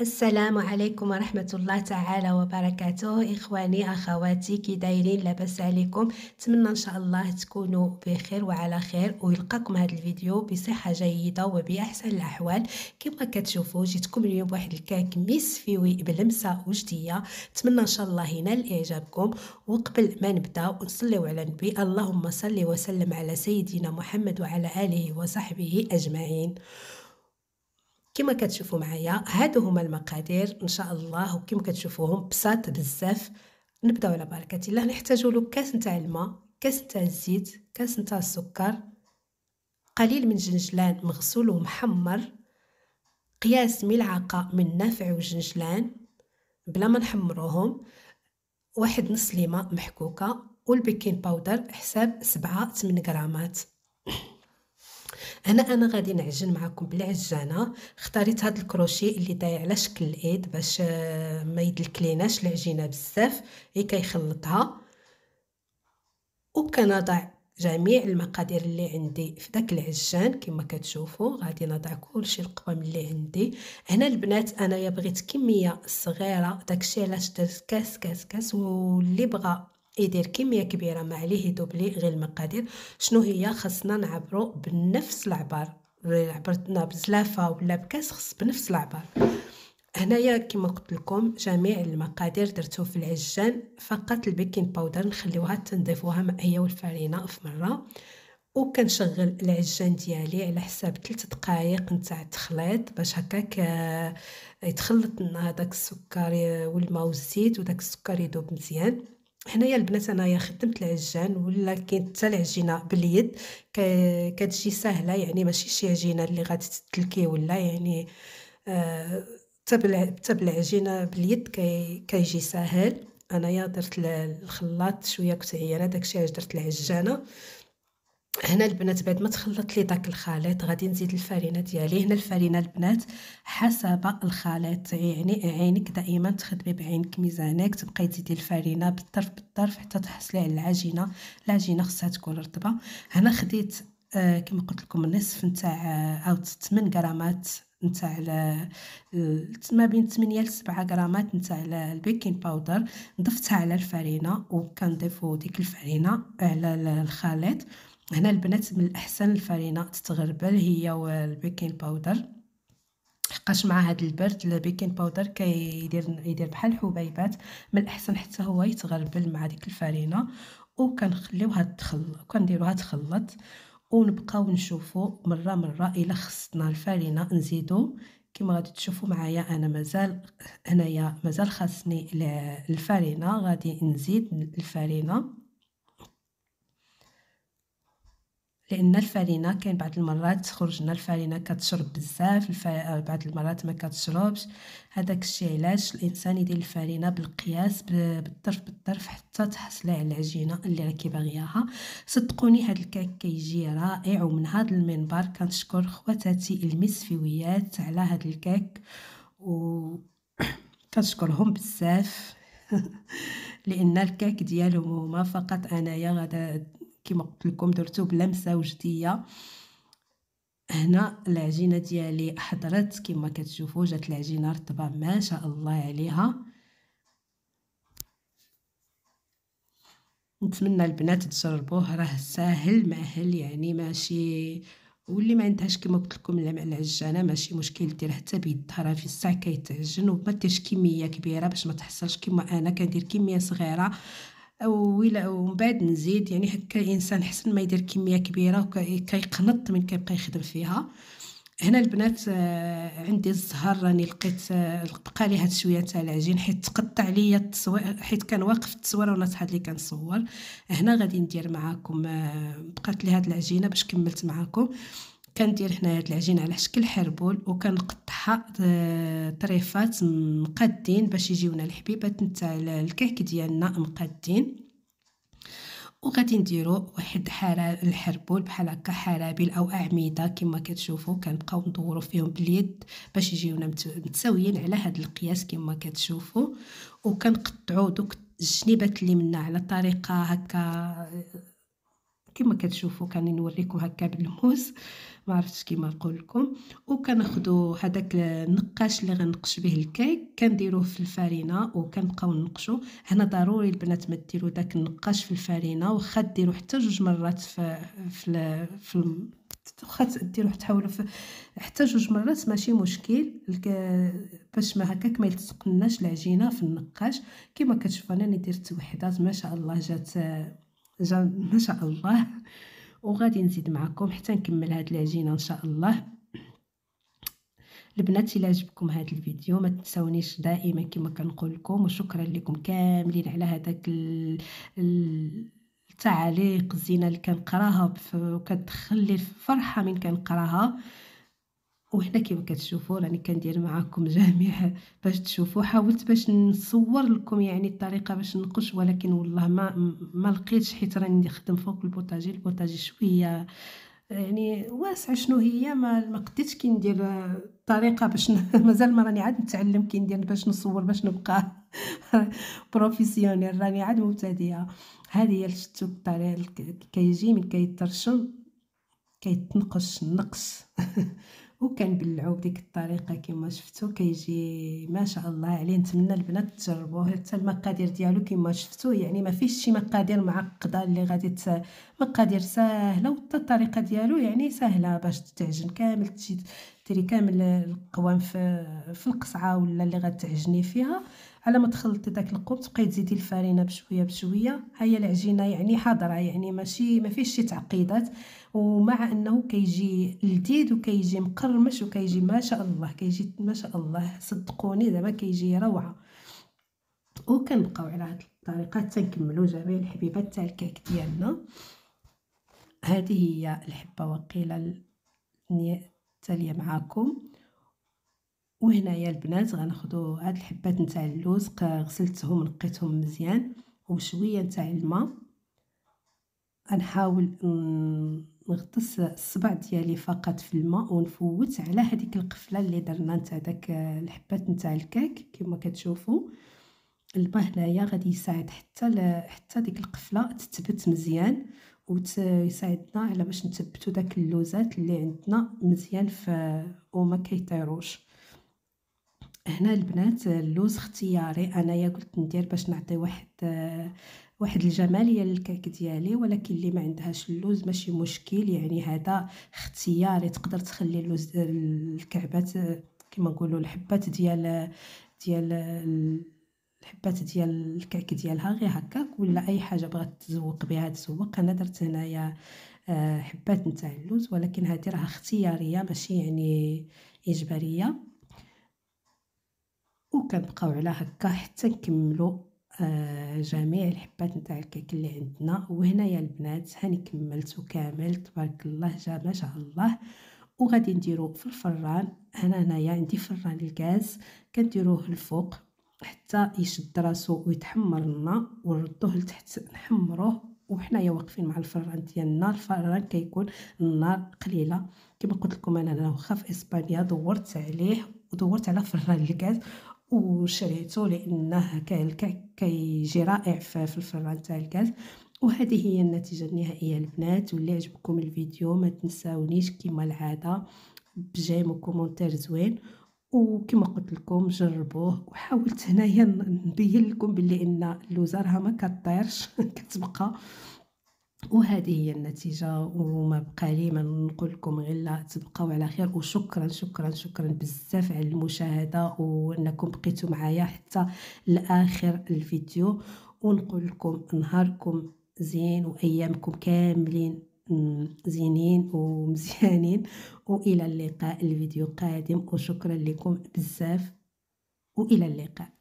السلام عليكم ورحمة الله تعالى وبركاته إخواني أخواتي كي دايرين لاباس عليكم نتمنى إن شاء الله تكونوا بخير وعلى خير ويلقاكم هذا الفيديو بصحة جيدة وبأحسن الأحوال كما كتشوفوا جيتكم اليوم بواحد الكاك ميسفيوي بلمسة وجدية نتمنى إن شاء الله ينال إعجابكم وقبل ما نبدا ونصلي على النبي اللهم صل وسلم على سيدنا محمد وعلى آله وصحبه أجمعين كما كتشوفوا معايا هادو هما المقادير ان شاء الله وكما كتشوفوهم بساط بزاف نبداو على بركه الله نحتاجوا له كاس نتاع الماء كاس نتاع الزيت كاس نتاع السكر قليل من جنجلان مغسول ومحمر قياس ملعقه من نافع وجنجلان بلا ما نحمروهم واحد نص ليمه محكوكه والبيكين باودر حساب سبعة 8 غرامات هنا انا غادي نعجن معكم بالعجانه اختاريت هذا الكروشيه اللي داير على شكل الايد باش آه، ما يدلكليناش العجينه بزاف هي كيخلطها وكنضع جميع المقادير اللي عندي في داك العجان كما كتشوفوا غادي نضع كلشي القوام اللي عندي هنا البنات انايا بغيت كميه صغيره داكشي علاش درت كاس كاس كاس واللي بغى يدير كميه كبيره ما عليه دوبلي غير المقادير شنو هي خاصنا نعبرو بنفس العبار عبرتنا بزلافه ولا بكاس خص بنفس العبار هنايا كما قلت لكم جميع المقادير درتو في العجان فقط البيكين باودر نخليوها تنضيفوها مع هي والفرينه في مره وكنشغل العجان ديالي على حساب 3 دقائق نتاع التخليط باش هكاك آه، يتخلط لنا هذاك السكر والماء والزيت وداك السكر يذوب مزيان هنايا البنات انايا خدمت العجان ولا كاين حتى العجينه باليد كتجي سهله يعني ماشي شي عجينه اللي غادي تتلكي ولا يعني آه، حتى بالعجينه باليد كيجي ساهل انايا درت الخلاط شويه كنت عيانه داكشي علاش درت العجانه هنا البنات بعد ما تخلط لي داك الخليط غادي نزيد الفرينه ديالي هنا الفرينه البنات حسب الخليط يعني عينك دائما تخدمي بعينك ميزانك تبقاي تزيدي الفرينه بالطرف بالطرف حتى تحصلي على العجينه العجينه خصها تكون رطبه هنا خديت آه كما قلت لكم نصف نتاع آه، او 8 غرامات نتاع ما بين 8 ل 7 غرامات نتاع البيكين باودر ضفتها على الفرينه وكنضيفو ديك الفرينه على الخليط هنا البنات من الاحسن الفرينه تتغربل هي والبيكين باودر حقاش مع هاد البرد البيكين باودر كيدير يدير بحال الحبيبات من الاحسن حتى هو يتغربل مع ديك الفرينه وكنخليوها تخلط وكنديروها تخلط ونبقاو نشوفو مره مره الا خصنا الفرينه نزيدو كما غادي تشوفوا معايا انا مازال هنايا مازال خاصني الفرينه غادي نزيد الفرينه لان الفرينه كاين بعض المرات تخرج لنا الفرينه كتشرب بزاف الف... بعض المرات ما كتشربش هذاك الشيء علاش الانسان يدير الفرينه بالقياس ب... بالطرف بالطرف حتى تحصل على العجينه اللي راكي باغياها صدقوني هذا الكعك كيجي رائع ومن هذا المنبر كنشكر خواتاتي المسفويات على هذا الكعك و كنشكرهم بزاف لان الكعك ديالهم هما فقط انايا غادا كما قلت لكم درتو بلمسه وجديه هنا العجينه ديالي حضرت كما كتشوفوا جات العجينه رطبه ما شاء الله عليها نتمنى البنات تجربوه راه ساهل ماهل يعني ماشي واللي ما عندهاش كما قلت لكم العجانه ماشي مشكل دير حتى بيدها راه في ساعه كيتعجن وما كميه كبيره باش ما تحصلش كما انا كندير كميه صغيره او الى ومن بعد نزيد يعني هكا الانسان حسن ما يدير كميه كبيره وكيقنط من كيبقى يخدم فيها هنا البنات آه، عندي الزهر راني لقيت بقى آه، لي هاد شويه تاع العجين حيت تقطع ليا التصوير حيت كان واقف التصويره وانا صحاد اللي كنصور هنا غادي ندير معاكم آه، بقات لي هاد العجينه باش كملت معاكم كندير هنايا العجينه على شكل حربول وكنقطعها طريفات مقادين باش يجيونا الحبيبات نتاع الكعك ديالنا مقادين وغادي نديرو واحد حرا الحربول بحال هكا حرابل او اعمده كما كتشوفوا كنبقاو ندورو فيهم باليد باش يجيونا متساويين على هاد القياس كما كتشوفوا وكنقطعو دوك الجنيبات اللي منا على طريقه هكا كما كتشوفوا كنوريكم هكا بالموس ما عرفتش كيما نقول لكم وكناخذوا هذاك النقاش اللي غنقش به الكيك كنديروه في الفرينه وكنبقاو نقشو هنا ضروري البنات ما ديروا داك النقاش في الفرينه واخا ديروا حتى جوج مرات في في, في واخا ديروا تحاولوا حتى جوج مرات ماشي مشكل باش ما هكاك ما يلتصقناش العجينه في النقاش كما كتشوفوا انا درت وحده ما شاء الله جات ان شاء الله وغادي نزيد معكم حتى نكمل هاد العجينه ان شاء الله البنات الى عجبكم هذا الفيديو ما تنساونيش دائما كما كنقول لكم وشكرا لكم كاملين على هذاك ال... التعاليق الزينه اللي كنقراها وكتدخل لي الفرحه من كنقراها وهنا كيما كتشوفوا راني كندير معاكم جميع باش تشوفوا حاولت باش نصور لكم يعني الطريقه باش نقش ولكن والله ما ما لقيتش حيت راني نخدم فوق البوتاجي البوتاجي شويه يعني واسعه شنو هي ما ما كي كندير الطريقه باش مازال ما راني عاد نتعلم كندير باش نصور باش نبقى بروفيسيونيل راني عاد مبتدئه هذه هي الشتوك الطريقه كيجي من كيترشم كيتنقش النقش وكنبلعو بديك الطريقه كما شفتو كيجي ما شاء الله عليه نتمنى البنات تجربوه حتى المقادير ديالو كما شفتو يعني ما فيش شي مقادير معقده اللي غادي مقادير ساهله وحتى الطريقه ديالو يعني سهله باش تعجن كامل تجي تري كامل القوام في, في القصعه ولا اللي غتعجني فيها على ما تخلطي داك القوت بقاي تزيدي الفرينه بشويه بشويه ها هي العجينه يعني حاضره يعني ماشي ما فيهش شي تعقيدات ومع انه كيجي لذيذ وكيجي مقرمش وكيجي ما شاء الله كيجي ما شاء الله صدقوني دابا كيجي روعه وكنبقاو على هاد الطريقه حتى نكملوا جميع الحبيبات تاع الكيك ديالنا هذه هي الحبه وقيله التاليه معاكم وهنايا البنات غناخدو هاد الحبات نتاع اللوز غسلتهم نقيتهم مزيان وشويه نتاع الماء غنحاول نغطس الصبع ديالي فقط في الماء ونفوت على هذيك القفله اللي درنا نتاع داك الحبات نتاع الكاك كما كتشوفوا الماء هنايا غادي يساعد حتى ل... حتى ديك القفله تثبت مزيان ويساعدنا على باش نثبتوا داك اللوزات اللي عندنا مزيان ف وما كيطيروش هنا البنات اللوز اختياري انايا قلت ندير باش نعطي واحد واحد الجماليه للكيك ديالي ولكن اللي ما عندهاش اللوز ماشي مشكل يعني هذا اختياري تقدر تخلي اللوز الكعبات كما نقولوا الحبات ديال ديال الحبات ديال الكعك ديالها غير هكاك ولا اي حاجه بغات تزوق بها تزوق انا درت هنايا آه، حبات نتاع اللوز ولكن هذه راه اختياريه ماشي يعني اجباريه وكنبقاو على هكا حتى نكملو آه، جميع الحبات نتاع الكيك اللي عندنا وهنايا البنات هاني كملت كامل تبارك الله جا ما شاء الله وغادي نديرو في الفران انا هنايا عندي فران الغاز كنديروه الفوق حتى يشد راسو ويتحمر لنا ونردوه لتحت نحمروه وحنايا واقفين مع الفران ديالنا الفران كيكون النار قليله كما قلت لكم انا واخا في اسبانيا دورت عليه ودورت على فران الغاز وشريته لانه الكعك كيجي رائع في الفران تاع الكاس وهذه هي النتيجه النهائيه البنات واللي عجبكم الفيديو ما تنساونيش كما العاده بجيم وكومونتير زوين وكما قلت لكم جربوه وحاولت هنايا نبين لكم بلي ان اللوزه راها ما كطيرش كتبقى وهذه هي النتيجة وما بقى لي ما نقول لكم غير لا تبقاو على خير وشكرا شكرا شكرا بزاف على المشاهدة وانكم بقيتوا معايا حتى لاخر الفيديو ونقول لكم نهاركم زين وايامكم كاملين زينين ومزيانين والى اللقاء الفيديو قادم وشكرا لكم بزاف والى اللقاء